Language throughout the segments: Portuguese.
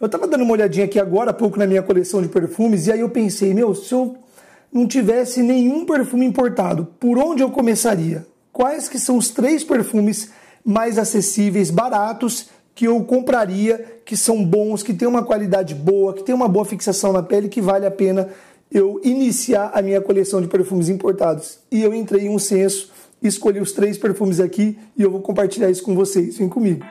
Eu estava dando uma olhadinha aqui agora há pouco na minha coleção de perfumes e aí eu pensei, meu, se eu não tivesse nenhum perfume importado, por onde eu começaria? Quais que são os três perfumes mais acessíveis, baratos que eu compraria, que são bons, que tem uma qualidade boa, que tem uma boa fixação na pele, que vale a pena eu iniciar a minha coleção de perfumes importados. E eu entrei em um censo, escolhi os três perfumes aqui e eu vou compartilhar isso com vocês. Vem comigo.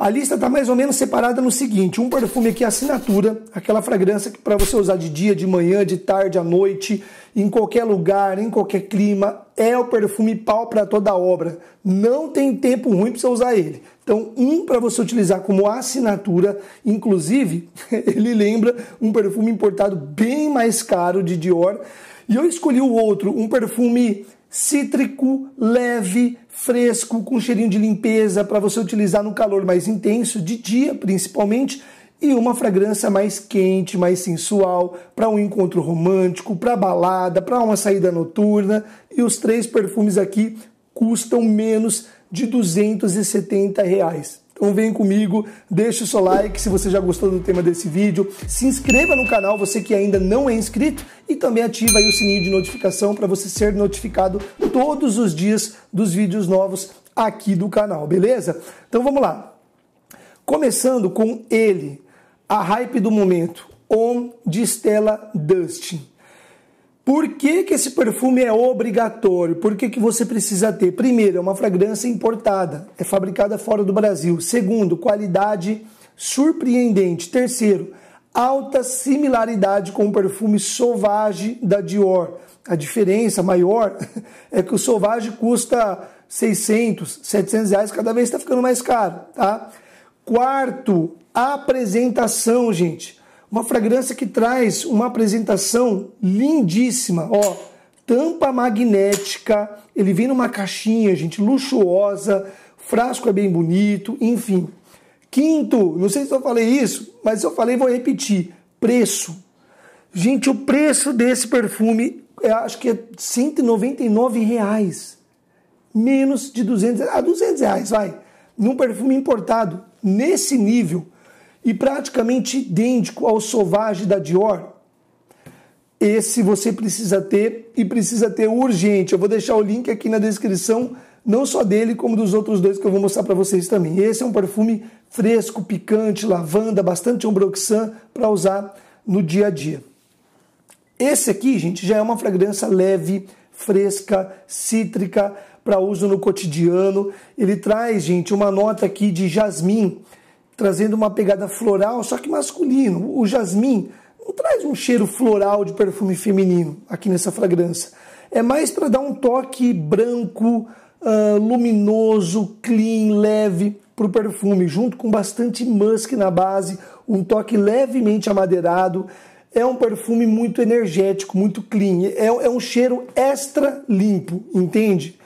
A lista está mais ou menos separada no seguinte: um perfume aqui é assinatura, aquela fragrância que para você usar de dia, de manhã, de tarde, à noite, em qualquer lugar, em qualquer clima, é o perfume pau para toda obra. Não tem tempo ruim para você usar ele. Então, um para você utilizar como assinatura, inclusive, ele lembra um perfume importado bem mais caro de Dior. E eu escolhi o outro, um perfume cítrico, leve, fresco, com cheirinho de limpeza para você utilizar no calor mais intenso, de dia principalmente, e uma fragrância mais quente, mais sensual, para um encontro romântico, para balada, para uma saída noturna. E os três perfumes aqui custam menos de 270 reais. Então vem comigo, deixa o seu like se você já gostou do tema desse vídeo, se inscreva no canal, você que ainda não é inscrito, e também ativa aí o sininho de notificação para você ser notificado todos os dias dos vídeos novos aqui do canal, beleza? Então vamos lá. Começando com ele, a hype do momento, On de Stella Dustin. Por que, que esse perfume é obrigatório? Por que, que você precisa ter? Primeiro, é uma fragrância importada, é fabricada fora do Brasil. Segundo, qualidade surpreendente. Terceiro, alta similaridade com o perfume Sauvage da Dior. A diferença maior é que o Sauvage custa 600, 700 reais, cada vez está ficando mais caro, tá? Quarto, apresentação, gente. Uma fragrância que traz uma apresentação lindíssima, ó, tampa magnética, ele vem numa caixinha, gente, luxuosa, frasco é bem bonito, enfim. Quinto, não sei se eu falei isso, mas se eu falei, vou repetir, preço. Gente, o preço desse perfume, é acho que é 199 reais. Menos de 200, a ah, 200 reais, vai. Num perfume importado, nesse nível, e praticamente idêntico ao Sauvage da Dior. Esse você precisa ter e precisa ter urgente. Eu vou deixar o link aqui na descrição, não só dele, como dos outros dois que eu vou mostrar para vocês também. Esse é um perfume fresco, picante, lavanda, bastante ombroxan para usar no dia a dia. Esse aqui, gente, já é uma fragrância leve, fresca, cítrica, para uso no cotidiano. Ele traz, gente, uma nota aqui de jasmim, trazendo uma pegada floral, só que masculino. O jasmim não traz um cheiro floral de perfume feminino aqui nessa fragrância. É mais para dar um toque branco, uh, luminoso, clean, leve para o perfume, junto com bastante musk na base, um toque levemente amadeirado. É um perfume muito energético, muito clean. É, é um cheiro extra limpo, entende?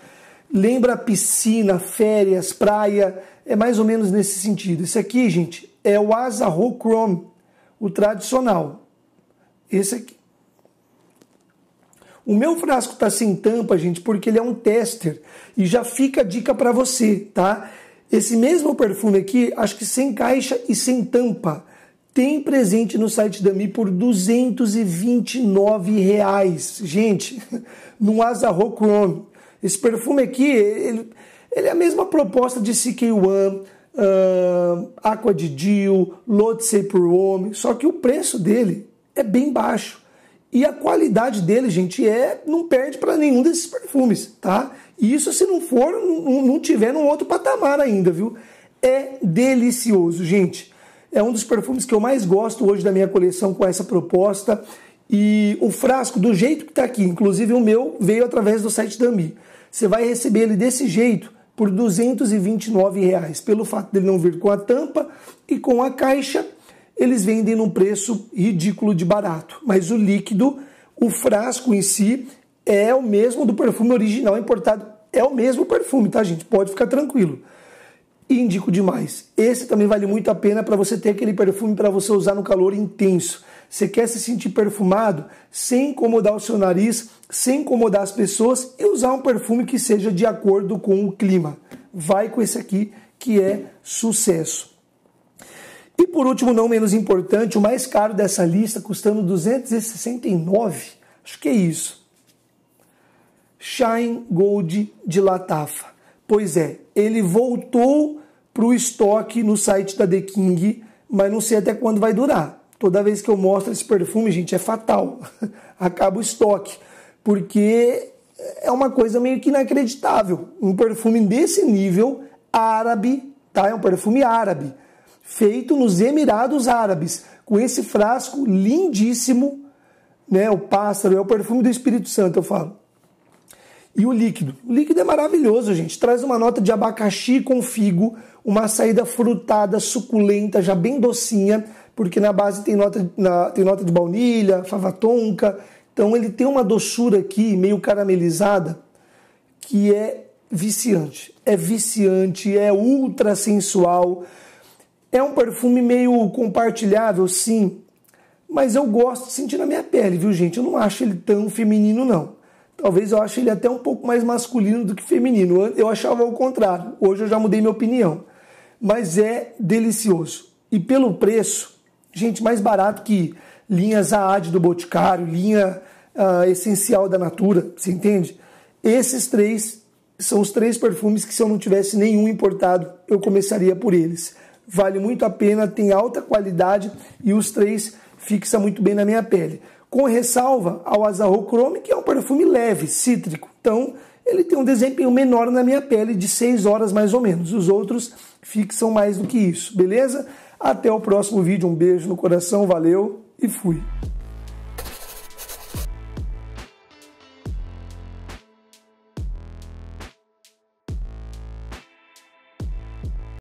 lembra piscina, férias, praia, é mais ou menos nesse sentido. Esse aqui, gente, é o Asa Chrome, o tradicional. Esse aqui. O meu frasco tá sem tampa, gente, porque ele é um tester. E já fica a dica para você, tá? Esse mesmo perfume aqui, acho que sem caixa e sem tampa, tem presente no site da Mi por 229 reais. Gente, no Azarro Chrome. Esse perfume aqui, ele, ele é a mesma proposta de CK1, uh, ah, Aqua de Dio, Lotse por Homem, só que o preço dele é bem baixo. E a qualidade dele, gente, é não perde para nenhum desses perfumes, tá? isso se não for, não, não tiver num outro patamar ainda, viu? É delicioso, gente. É um dos perfumes que eu mais gosto hoje da minha coleção com essa proposta. E o frasco, do jeito que está aqui, inclusive o meu, veio através do site da Você vai receber ele desse jeito por R$ 229, reais. pelo fato dele não vir com a tampa e com a caixa, eles vendem num preço ridículo de barato. Mas o líquido, o frasco em si, é o mesmo do perfume original importado. É o mesmo perfume, tá, gente? Pode ficar tranquilo e indico demais. Esse também vale muito a pena para você ter aquele perfume para você usar no calor intenso. Você quer se sentir perfumado sem incomodar o seu nariz, sem incomodar as pessoas e usar um perfume que seja de acordo com o clima. Vai com esse aqui que é sucesso. E por último, não menos importante, o mais caro dessa lista, custando 269, acho que é isso. Shine Gold de Latafa. Pois é, ele voltou para o estoque no site da The King, mas não sei até quando vai durar. Toda vez que eu mostro esse perfume, gente, é fatal. Acaba o estoque, porque é uma coisa meio que inacreditável. Um perfume desse nível, árabe, tá? É um perfume árabe, feito nos Emirados Árabes, com esse frasco lindíssimo, né? O pássaro é o perfume do Espírito Santo, eu falo. E o líquido. O líquido é maravilhoso, gente. Traz uma nota de abacaxi com figo, uma saída frutada, suculenta, já bem docinha, porque na base tem nota, na, tem nota de baunilha, fava tonka. Então ele tem uma doçura aqui, meio caramelizada, que é viciante. É viciante, é ultra sensual. É um perfume meio compartilhável, sim, mas eu gosto de sentir na minha pele, viu, gente? Eu não acho ele tão feminino, não talvez eu ache ele até um pouco mais masculino do que feminino. Eu achava o contrário. Hoje eu já mudei minha opinião. Mas é delicioso. E pelo preço, gente, mais barato que linha Zaad do Boticário, linha uh, Essencial da Natura, você entende? Esses três são os três perfumes que se eu não tivesse nenhum importado, eu começaria por eles. Vale muito a pena, tem alta qualidade e os três fixa muito bem na minha pele com ressalva ao Chrome, que é um perfume leve, cítrico. Então, ele tem um desempenho menor na minha pele, de 6 horas mais ou menos. Os outros fixam mais do que isso, beleza? Até o próximo vídeo, um beijo no coração, valeu e fui!